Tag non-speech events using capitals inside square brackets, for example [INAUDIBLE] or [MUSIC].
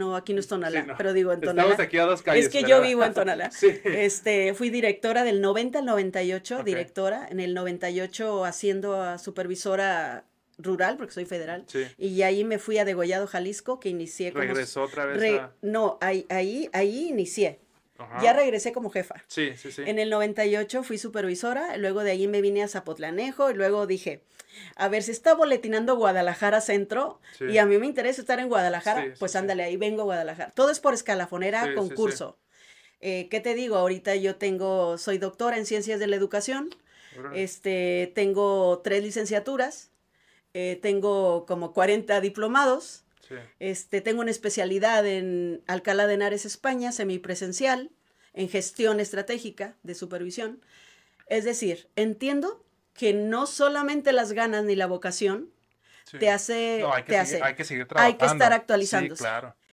No, aquí no es Tonalá, pero digo en Tonalá. Estamos aquí a dos calles. Es que yo vivo en Tonalá. [LAUGHS] Este, fui directora del 90 al 98, directora, en el 98 haciendo supervisora rural, porque soy federal, y ahí me fui a Degollado, Jalisco, que inicié... Como, ¿Regresó otra vez? No, ahí, ahí, ahí inicié, ya regresé como jefa. Sí, sí, sí. En el 98 fui supervisora, luego de allí me vine a Zapotlanejo y luego dije, a ver, si está boletinando Guadalajara Centro y a mí me interesa estar en Guadalajara, pues ándale, ahí vengo a Guadalajara. Todo es por escalafonera, concurso. Eh, ¿Qué te digo? Ahorita yo tengo, soy doctora en ciencias de la educación, este, tengo tres licenciaturas, eh, tengo como 40 diplomados este, tengo una especialidad en Alcalá de Henares, España, semipresencial, en gestión estratégica de supervisión. Es decir, entiendo que no solamente las ganas ni la vocación te hace... hay, que hace, hay que seguir trabajando. Hay que estar actualizándose. Sí, claro.